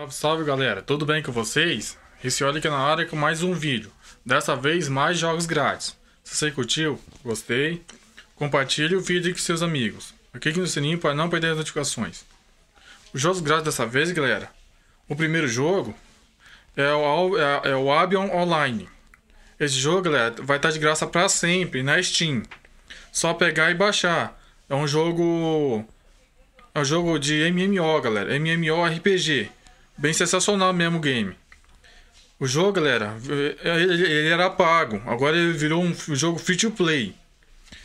Salve, salve galera, tudo bem com vocês? Ricioli aqui é na área com mais um vídeo, dessa vez mais jogos grátis. Se você curtiu, gostei, compartilhe o vídeo com seus amigos. Clique no sininho para não perder as notificações. Os jogos grátis dessa vez, galera, o primeiro jogo é o, é, é o Abion Online. Esse jogo, galera, vai estar tá de graça para sempre na Steam. Só pegar e baixar. É um jogo... É um jogo de MMO, galera, MMORPG. Bem sensacional mesmo o game. O jogo, galera, ele, ele era pago. Agora ele virou um jogo free to play.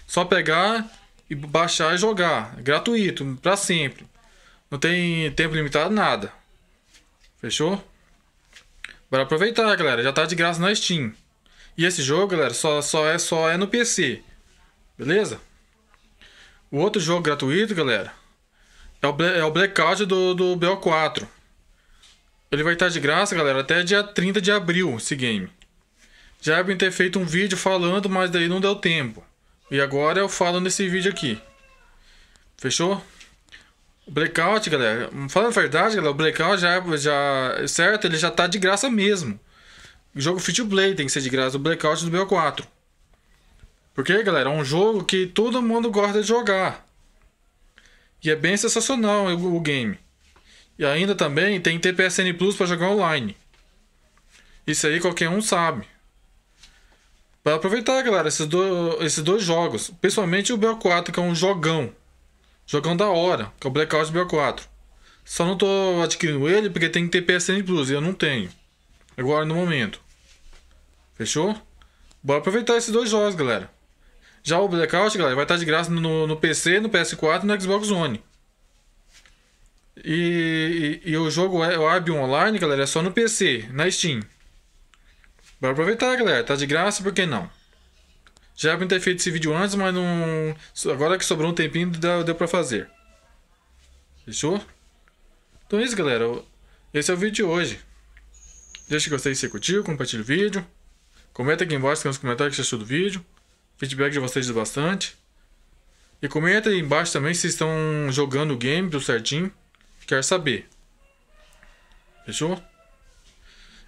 Só pegar e baixar e jogar. Gratuito, para sempre. Não tem tempo limitado, nada. Fechou? Bora aproveitar, galera. Já tá de graça na Steam. E esse jogo, galera, só, só, é, só é no PC. Beleza? O outro jogo gratuito, galera, é o, é o Blackout do, do BO4. Ele vai estar de graça, galera, até dia 30 de abril esse game. Já é bem ter feito um vídeo falando, mas daí não deu tempo. E agora eu falo nesse vídeo aqui. Fechou? O Blackout, galera, falando a verdade, galera, o Blackout já, já certo, ele já tá de graça mesmo. O jogo Fit Play tem que ser de graça, o Blackout do BO4. Porque, galera, é um jogo que todo mundo gosta de jogar. E é bem sensacional o game. E ainda também tem TPSN Plus para jogar online. Isso aí qualquer um sabe. Para aproveitar, galera, esses, do, esses dois jogos. Principalmente o BO4, que é um jogão. Jogão da hora, que é o Blackout BO4. Só não tô adquirindo ele porque tem TPSN Plus e eu não tenho. Agora no momento. Fechou? Bora aproveitar esses dois jogos, galera. Já o Blackout, galera, vai estar tá de graça no, no PC, no PS4 e no Xbox One. E, e, e o jogo é, o Albion Online, galera, é só no PC, na Steam. Bora aproveitar, galera. Tá de graça, por que não? Já era ter feito esse vídeo antes, mas não. Agora que sobrou um tempinho, deu, deu pra fazer. Fechou? Então é isso, galera. Esse é o vídeo de hoje. Deixa o gostei se você curtiu, compartilha o vídeo. Comenta aqui embaixo nos comentários o que você achou do vídeo. Feedback de vocês é bastante. E comenta aí embaixo também se estão jogando o game, do certinho quer saber. Fechou?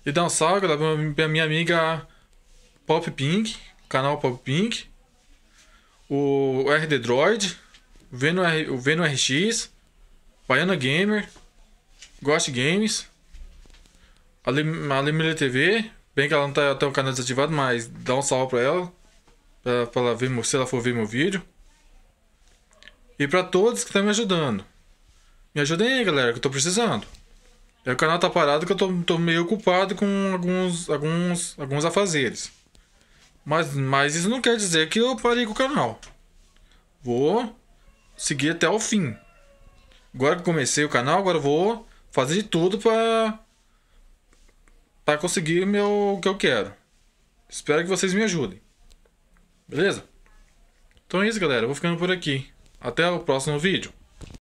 E dá um salve lá pra minha amiga Pop Pink, canal Pop Pink, o RD Droid, o Veno, RX, Baiana Gamer, Ghost Games, a Limile TV, bem que ela não tá até o canal desativado, mas dá um salve pra ela, pra, pra ela ver, se ela for ver meu vídeo. E para todos que estão me ajudando. Me ajudem aí, galera, que eu tô precisando. É o canal tá parado que eu tô, tô meio ocupado com alguns, alguns, alguns afazeres. Mas, mas isso não quer dizer que eu parei com o canal. Vou seguir até o fim. Agora que comecei o canal, agora vou fazer de tudo pra, pra conseguir meu, o que eu quero. Espero que vocês me ajudem. Beleza? Então é isso, galera. Eu vou ficando por aqui. Até o próximo vídeo.